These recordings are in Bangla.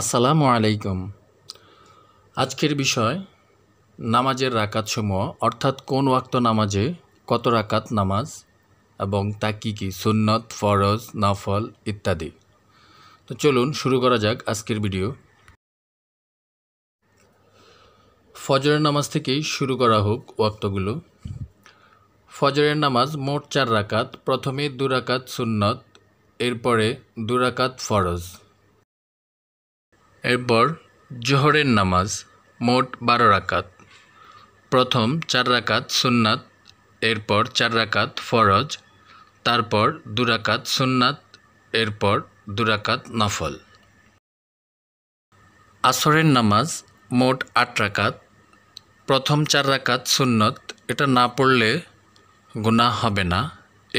আসসালামু আলাইকুম আজকের বিষয় নামাজের সমূহ অর্থাৎ কোন ওয়াক্ত নামাজে কত রাকাত নামাজ এবং তা কী কী সুন্নত ফরজ নফল ইত্যাদি তো চলুন শুরু করা যাক আজকের ভিডিও ফজরের নামাজ থেকেই শুরু করা হোক ওয়াক্তগুলো ফজরের নামাজ মোট চার রাকাত প্রথমে দুরাকাত সুন্নত এরপরে দুরাকাত ফরজ এরপর জোহরের নামাজ মোট বারো রাকাত প্রথম চার রাকাত সুন্নাত এরপর চার রাকাত ফরজ তারপর দুরাকাত সুন্নাত এরপর দুরাকাত নফল আসরের নামাজ মোট আট রাকাত প্রথম চার রাকাত সুন্নত এটা না পড়লে গুণা হবে না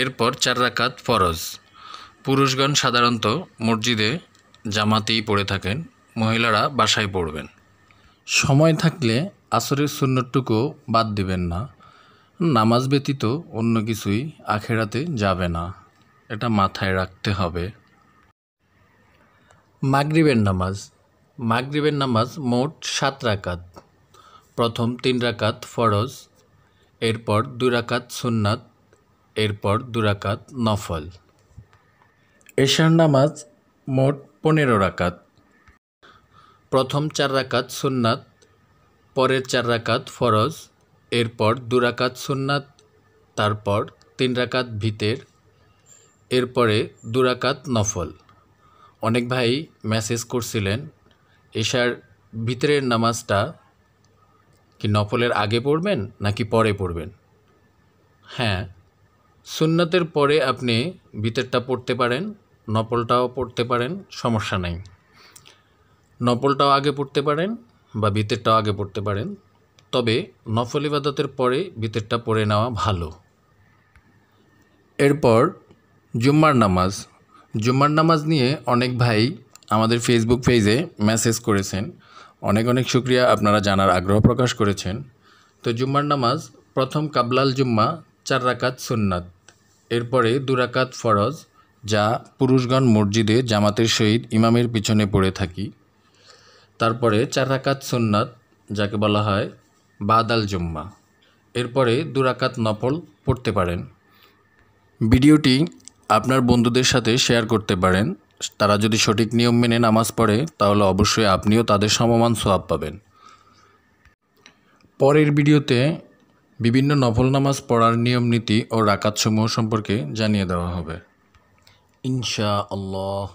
এরপর চার রাকাত ফরজ পুরুষগণ সাধারণত মসজিদে জামাতেই পড়ে থাকেন মহিলারা বাসায় পড়বেন সময় থাকলে আসরের সুন্নটুকু বাদ দিবেন না নামাজ ব্যতীত অন্য কিছুই আখেরাতে যাবে না এটা মাথায় রাখতে হবে মাগরিবের নামাজ মাগরিবের নামাজ মোট সাত রাকাত প্রথম তিন রাকাত ফরজ এরপর দু রাকাত সুন্নাত এরপর দু রাকাত নফল এশার নামাজ মোট পনেরো রাকাত প্রথম চার রাকাত সুন্নাত পরের চার রাকাত ফরজ এরপর দুরাকাত সুন্নাত তারপর তিন রাকাত ভিতের এরপরে দুরাকাত নফল অনেক ভাই মেসেজ করছিলেন এশার ভিতরের নামাজটা কি নফলের আগে পড়বেন নাকি পরে পড়বেন হ্যাঁ সুন্নাতের পরে আপনি ভিতরটা পড়তে পারেন নফলটাও পড়তে পারেন সমস্যা নাই নফলটাও আগে পড়তে পারেন বা বিতেরটাও আগে পড়তে পারেন তবে নফল ইবাদতের পরে বিতেরটা পড়ে নেওয়া ভালো এরপর জুম্মার নামাজ জুম্মার নামাজ নিয়ে অনেক ভাই আমাদের ফেসবুক পেজে মেসেজ করেছেন অনেক অনেক শুক্রিয়া আপনারা জানার আগ্রহ প্রকাশ করেছেন তো জুম্মার নামাজ প্রথম কাবলাল জুম্মা চার রাকাত সুন্নাত এরপরে দুরাকাত ফরজ যা পুরুষগণ মসজিদে জামাতের সহিত ইমামের পিছনে পড়ে থাকি তারপরে চার রাকাত সুন্নাত যাকে বলা হয় বাদাল জুম্মা এরপরে দুরাকাত নফল পড়তে পারেন ভিডিওটি আপনার বন্ধুদের সাথে শেয়ার করতে পারেন তারা যদি সঠিক নিয়ম মেনে নামাজ পড়ে তাহলে অবশ্যই আপনিও তাদের সমমান সোয়াব পাবেন পরের ভিডিওতে বিভিন্ন নফল নামাজ পড়ার নিয়ম নীতি ও রাকাতসমূহ সম্পর্কে জানিয়ে দেওয়া হবে ইনশা আল্লাহ